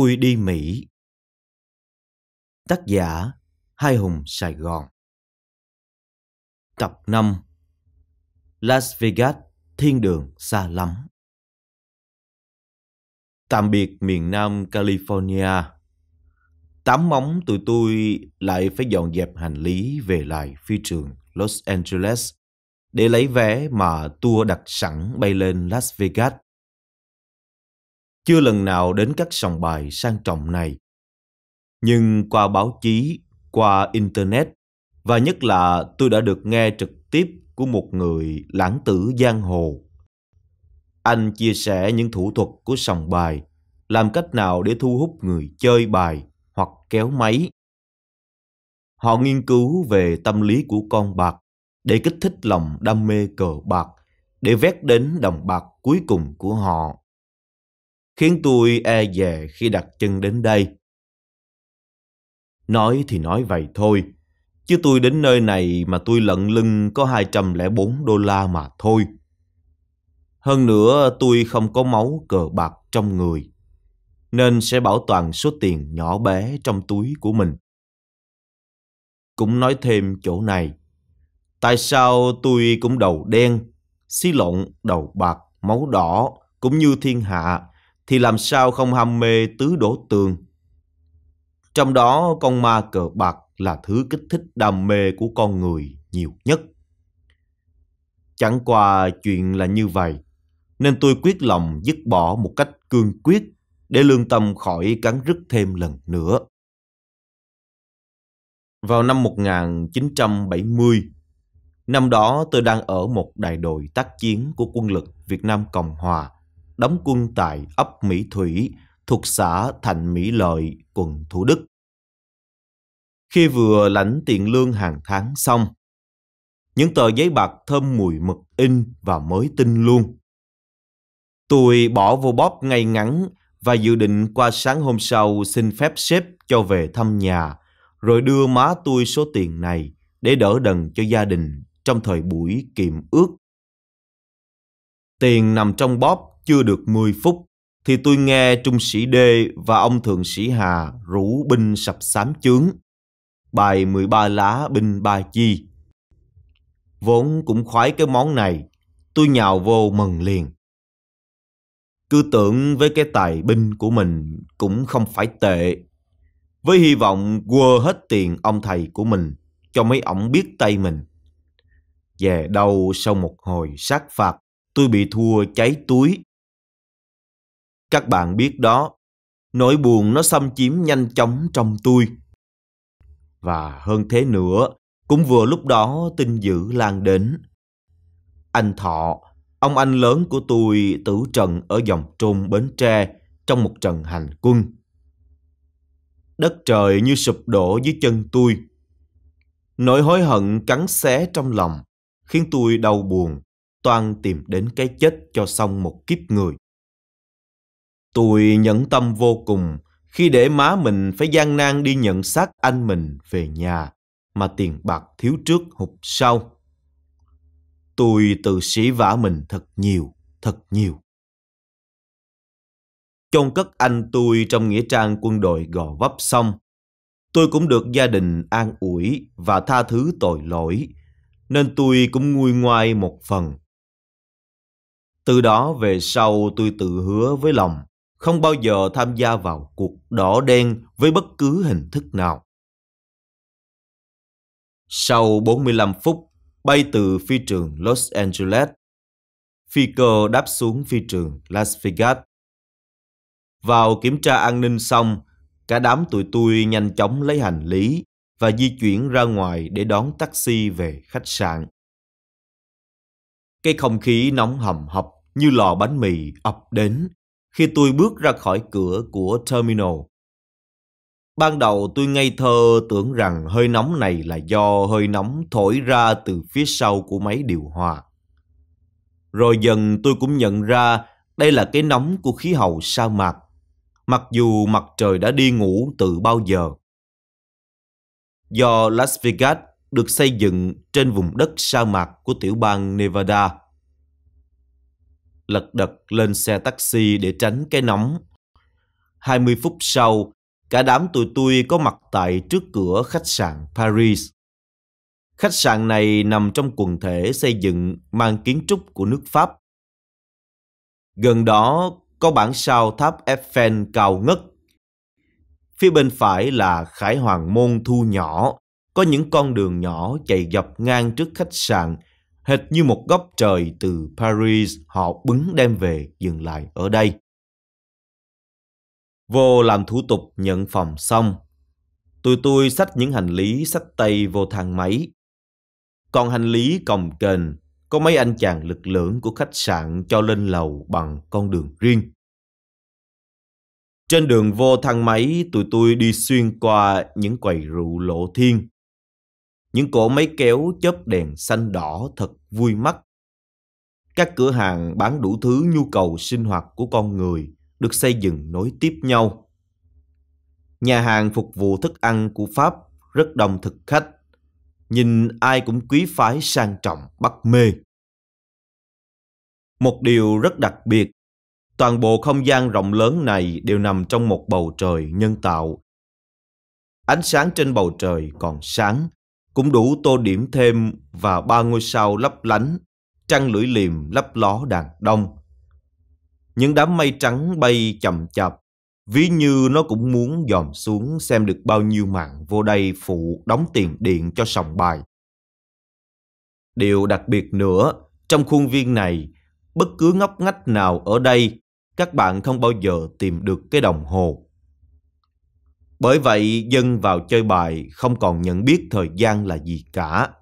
tôi đi Mỹ. Tác giả Hai Hùng Sài Gòn Tập 5 Las Vegas, thiên đường xa lắm Tạm biệt miền Nam California Tám móng tụi tôi lại phải dọn dẹp hành lý về lại phi trường Los Angeles để lấy vé mà tour đặt sẵn bay lên Las Vegas chưa lần nào đến các sòng bài sang trọng này. Nhưng qua báo chí, qua Internet, và nhất là tôi đã được nghe trực tiếp của một người lãng tử giang hồ. Anh chia sẻ những thủ thuật của sòng bài, làm cách nào để thu hút người chơi bài hoặc kéo máy. Họ nghiên cứu về tâm lý của con bạc để kích thích lòng đam mê cờ bạc, để vét đến đồng bạc cuối cùng của họ khiến tôi e dè khi đặt chân đến đây. Nói thì nói vậy thôi, chứ tôi đến nơi này mà tôi lận lưng có 204 đô la mà thôi. Hơn nữa tôi không có máu cờ bạc trong người, nên sẽ bảo toàn số tiền nhỏ bé trong túi của mình. Cũng nói thêm chỗ này, tại sao tôi cũng đầu đen, xí lộn, đầu bạc, máu đỏ, cũng như thiên hạ thì làm sao không ham mê tứ đổ tường. Trong đó con ma cờ bạc là thứ kích thích đam mê của con người nhiều nhất. Chẳng qua chuyện là như vậy, nên tôi quyết lòng dứt bỏ một cách cương quyết để lương tâm khỏi cắn rứt thêm lần nữa. Vào năm 1970, năm đó tôi đang ở một đại đội tác chiến của quân lực Việt Nam Cộng Hòa – đóng quân tại ấp Mỹ Thủy thuộc xã Thành Mỹ Lợi, quận Thủ Đức. Khi vừa lãnh tiền lương hàng tháng xong, những tờ giấy bạc thơm mùi mực in và mới tinh luôn. Tôi bỏ vô bóp ngay ngắn và dự định qua sáng hôm sau xin phép sếp cho về thăm nhà, rồi đưa má tôi số tiền này để đỡ đần cho gia đình trong thời buổi kiềm ước. Tiền nằm trong bóp chưa được 10 phút thì tôi nghe trung sĩ D và ông thượng sĩ Hà rủ binh sập sám chướng. Bài 13 lá binh ba chi. Vốn cũng khoái cái món này, tôi nhào vô mừng liền. Cứ tưởng với cái tài binh của mình cũng không phải tệ. Với hy vọng quơ hết tiền ông thầy của mình cho mấy ổng biết tay mình. Về đâu sau một hồi sát phạt, tôi bị thua cháy túi các bạn biết đó, nỗi buồn nó xâm chiếm nhanh chóng trong tôi. Và hơn thế nữa, cũng vừa lúc đó tin dữ lan đến. Anh Thọ, ông anh lớn của tôi tử trận ở dòng trôn Bến Tre trong một trận hành quân. Đất trời như sụp đổ dưới chân tôi. Nỗi hối hận cắn xé trong lòng, khiến tôi đau buồn, toàn tìm đến cái chết cho xong một kiếp người. Tôi nhẫn tâm vô cùng khi để má mình phải gian nan đi nhận xác anh mình về nhà mà tiền bạc thiếu trước hụt sau. Tôi tự sĩ vả mình thật nhiều, thật nhiều. Chôn cất anh tôi trong nghĩa trang quân đội gò vấp xong, tôi cũng được gia đình an ủi và tha thứ tội lỗi, nên tôi cũng nguôi ngoai một phần. Từ đó về sau tôi tự hứa với lòng không bao giờ tham gia vào cuộc đỏ đen với bất cứ hình thức nào. Sau 45 phút bay từ phi trường Los Angeles, phi cơ đáp xuống phi trường Las Vegas. Vào kiểm tra an ninh xong, cả đám tụi tôi nhanh chóng lấy hành lý và di chuyển ra ngoài để đón taxi về khách sạn. Cái không khí nóng hầm hập như lò bánh mì ập đến khi tôi bước ra khỏi cửa của terminal. Ban đầu tôi ngây thơ tưởng rằng hơi nóng này là do hơi nóng thổi ra từ phía sau của máy điều hòa. Rồi dần tôi cũng nhận ra đây là cái nóng của khí hậu sa mạc, mặc dù mặt trời đã đi ngủ từ bao giờ. Do Las Vegas được xây dựng trên vùng đất sa mạc của tiểu bang Nevada, lật đật lên xe taxi để tránh cái nóng. 20 phút sau, cả đám tụi tôi có mặt tại trước cửa khách sạn Paris. Khách sạn này nằm trong quần thể xây dựng mang kiến trúc của nước Pháp. Gần đó có bản sao tháp Eiffel cao ngất. Phía bên phải là Khải Hoàng Môn thu nhỏ, có những con đường nhỏ chạy dọc ngang trước khách sạn hệt như một góc trời từ Paris họ bứng đem về dừng lại ở đây. Vô làm thủ tục nhận phòng xong, tụi tôi xách những hành lý xách tay vô thang máy. Còn hành lý cồng kềnh, có mấy anh chàng lực lưỡng của khách sạn cho lên lầu bằng con đường riêng. Trên đường vô thang máy, tụi tôi đi xuyên qua những quầy rượu lộ thiên, những cỗ máy kéo chớp đèn xanh đỏ thật vui mắt. Các cửa hàng bán đủ thứ nhu cầu sinh hoạt của con người được xây dựng nối tiếp nhau. Nhà hàng phục vụ thức ăn của Pháp rất đông thực khách. Nhìn ai cũng quý phái sang trọng bắt mê. Một điều rất đặc biệt, toàn bộ không gian rộng lớn này đều nằm trong một bầu trời nhân tạo. Ánh sáng trên bầu trời còn sáng, cũng đủ tô điểm thêm và ba ngôi sao lấp lánh, trăng lưỡi liềm lấp ló đàn đông. Những đám mây trắng bay chậm chạp, ví như nó cũng muốn dòm xuống xem được bao nhiêu mạng vô đây phụ đóng tiền điện cho sòng bài. Điều đặc biệt nữa, trong khuôn viên này, bất cứ ngóc ngách nào ở đây, các bạn không bao giờ tìm được cái đồng hồ. Bởi vậy dân vào chơi bài không còn nhận biết thời gian là gì cả.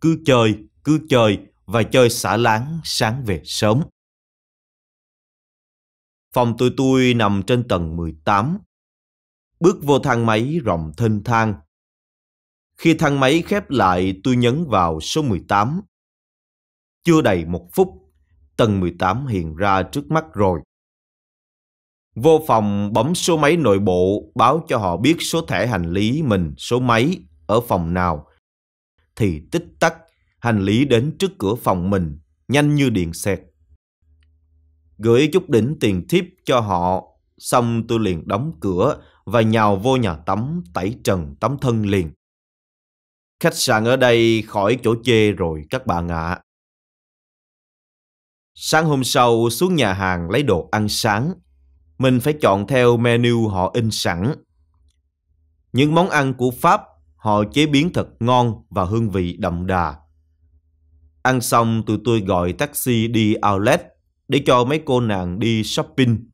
Cứ chơi, cứ chơi và chơi xả láng sáng về sớm. Phòng tụi tôi nằm trên tầng 18. Bước vô thang máy rộng thênh thang. Khi thang máy khép lại tôi nhấn vào số 18. Chưa đầy một phút, tầng 18 hiện ra trước mắt rồi. Vô phòng bấm số máy nội bộ báo cho họ biết số thẻ hành lý mình, số máy ở phòng nào. Thì tích tắc, hành lý đến trước cửa phòng mình, nhanh như điện xẹt. Gửi chút đỉnh tiền thiếp cho họ, xong tôi liền đóng cửa và nhào vô nhà tắm tẩy trần tắm thân liền. Khách sạn ở đây khỏi chỗ chê rồi các bạn ạ. À. Sáng hôm sau xuống nhà hàng lấy đồ ăn sáng mình phải chọn theo menu họ in sẵn. Những món ăn của Pháp họ chế biến thật ngon và hương vị đậm đà. Ăn xong tụi tôi gọi taxi đi outlet để cho mấy cô nàng đi shopping.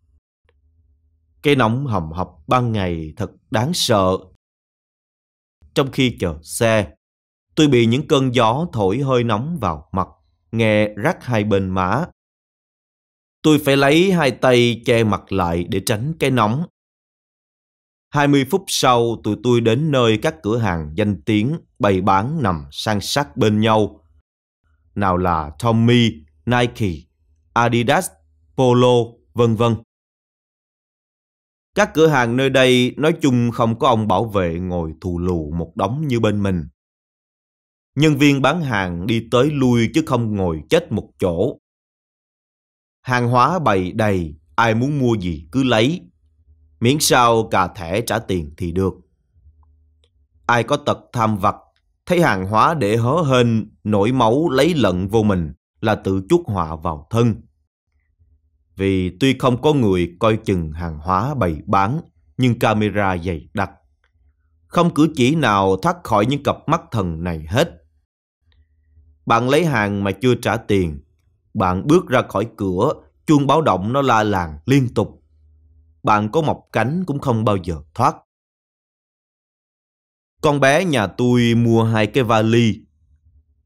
Cái nóng hầm hập ban ngày thật đáng sợ. Trong khi chờ xe, tôi bị những cơn gió thổi hơi nóng vào mặt, nghe rắc hai bên má. Tôi phải lấy hai tay che mặt lại để tránh cái nóng. 20 phút sau, tụi tôi đến nơi các cửa hàng danh tiếng bày bán nằm sang sát bên nhau. Nào là Tommy, Nike, Adidas, Polo, vân vân. Các cửa hàng nơi đây nói chung không có ông bảo vệ ngồi thù lù một đống như bên mình. Nhân viên bán hàng đi tới lui chứ không ngồi chết một chỗ hàng hóa bày đầy, ai muốn mua gì cứ lấy, miễn sao cà thẻ trả tiền thì được. Ai có tật tham vặt, thấy hàng hóa để hớ hên, nổi máu lấy lận vô mình là tự chuốc họa vào thân. Vì tuy không có người coi chừng hàng hóa bày bán, nhưng camera dày đặc. Không cử chỉ nào thoát khỏi những cặp mắt thần này hết. Bạn lấy hàng mà chưa trả tiền, bạn bước ra khỏi cửa, chuông báo động nó la làng liên tục. Bạn có mọc cánh cũng không bao giờ thoát. Con bé nhà tôi mua hai cái vali.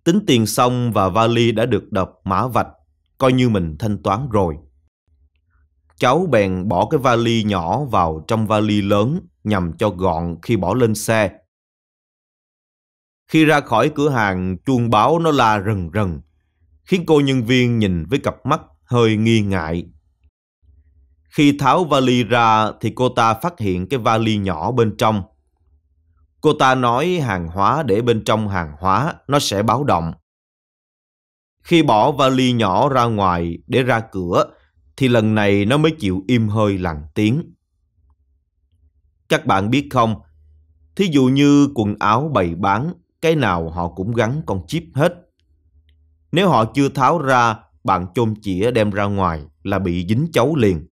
Tính tiền xong và vali đã được đập mã vạch, coi như mình thanh toán rồi. Cháu bèn bỏ cái vali nhỏ vào trong vali lớn nhằm cho gọn khi bỏ lên xe. Khi ra khỏi cửa hàng, chuông báo nó la rần rần khiến cô nhân viên nhìn với cặp mắt hơi nghi ngại. Khi tháo vali ra thì cô ta phát hiện cái vali nhỏ bên trong. Cô ta nói hàng hóa để bên trong hàng hóa nó sẽ báo động. Khi bỏ vali nhỏ ra ngoài để ra cửa thì lần này nó mới chịu im hơi lặng tiếng. Các bạn biết không, thí dụ như quần áo bày bán, cái nào họ cũng gắn con chip hết. Nếu họ chưa tháo ra, bạn chôm chĩa đem ra ngoài là bị dính chấu liền.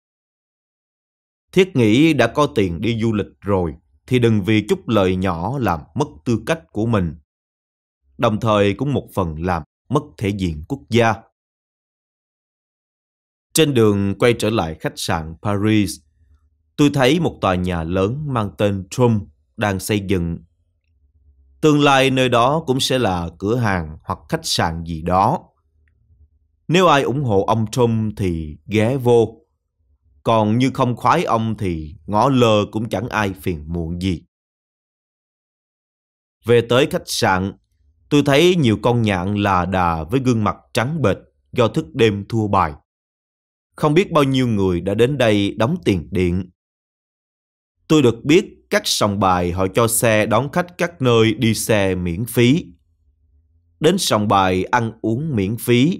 Thiết nghĩ đã có tiền đi du lịch rồi thì đừng vì chút lời nhỏ làm mất tư cách của mình. Đồng thời cũng một phần làm mất thể diện quốc gia. Trên đường quay trở lại khách sạn Paris, tôi thấy một tòa nhà lớn mang tên Trump đang xây dựng tương lai nơi đó cũng sẽ là cửa hàng hoặc khách sạn gì đó. Nếu ai ủng hộ ông Trump thì ghé vô. Còn như không khoái ông thì ngõ lơ cũng chẳng ai phiền muộn gì. Về tới khách sạn, tôi thấy nhiều con nhạn là đà với gương mặt trắng bệch do thức đêm thua bài. Không biết bao nhiêu người đã đến đây đóng tiền điện. Tôi được biết các sòng bài họ cho xe đón khách các nơi đi xe miễn phí. Đến sòng bài ăn uống miễn phí.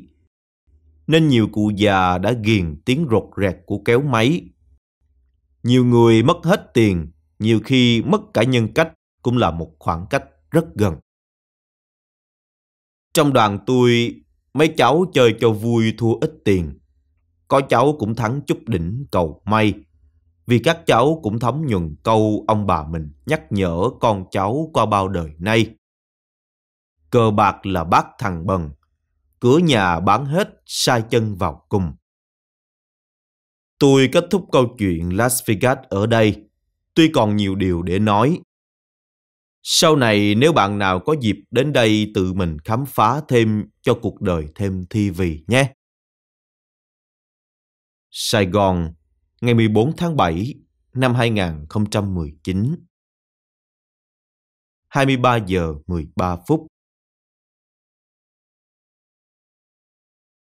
Nên nhiều cụ già đã ghiền tiếng rột rẹt của kéo máy. Nhiều người mất hết tiền, nhiều khi mất cả nhân cách cũng là một khoảng cách rất gần. Trong đoàn tôi, mấy cháu chơi cho vui thua ít tiền. Có cháu cũng thắng chút đỉnh cầu may – vì các cháu cũng thấm nhuần câu ông bà mình nhắc nhở con cháu qua bao đời nay. Cờ bạc là bác thằng bần, cửa nhà bán hết sai chân vào cùng. Tôi kết thúc câu chuyện Las Vegas ở đây, tuy còn nhiều điều để nói. Sau này nếu bạn nào có dịp đến đây tự mình khám phá thêm cho cuộc đời thêm thi vị nhé. Sài Gòn ngày 14 tháng 7 năm 2019. 23 giờ 13 phút